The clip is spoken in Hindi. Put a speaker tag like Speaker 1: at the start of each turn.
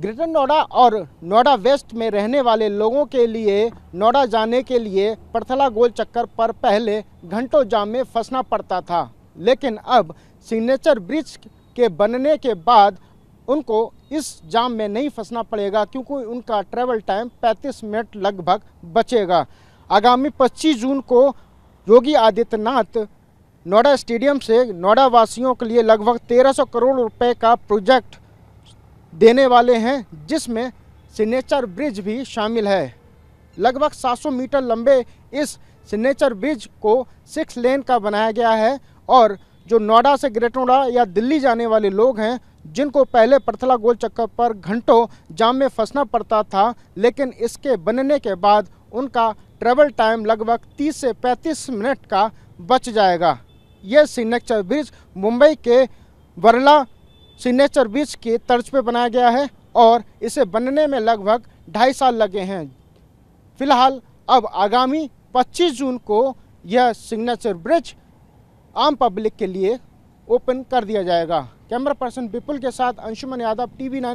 Speaker 1: ग्रेटर नोएडा और नोएडा वेस्ट में रहने वाले लोगों के लिए नोएडा जाने के लिए पड़थला गोल चक्कर पर पहले घंटों जाम में फंसना पड़ता था लेकिन अब सिग्नेचर ब्रिज के बनने के बाद उनको इस जाम में नहीं फंसना पड़ेगा क्योंकि उनका ट्रेवल टाइम 35 मिनट लगभग बचेगा आगामी पच्चीस जून को योगी आदित्यनाथ नोएडा स्टेडियम से नोएडा वासियों के लिए लगभग 1300 करोड़ रुपए का प्रोजेक्ट देने वाले हैं जिसमें सिग्नेचर ब्रिज भी शामिल है लगभग 700 मीटर लंबे इस सिग्नेचर ब्रिज को सिक्स लेन का बनाया गया है और जो नोएडा से ग्रेटर नोएडा या दिल्ली जाने वाले लोग हैं जिनको पहले पर्थला गोल चक्कर पर घंटों जाम में फंसना पड़ता था लेकिन इसके बनने के बाद उनका ट्रेवल टाइम लगभग 30 से 35 मिनट का बच जाएगा यह सिग्नेचर ब्रिज मुंबई के वरला सिग्नेचर बीच की तर्ज पर बनाया गया है और इसे बनने में लगभग ढाई साल लगे हैं फिलहाल अब आगामी 25 जून को यह सिग्नेचर ब्रिज आम पब्लिक के लिए ओपन कर दिया जाएगा कैमरा पर्सन विपुल के साथ अंशुमन यादव टीवी नाइन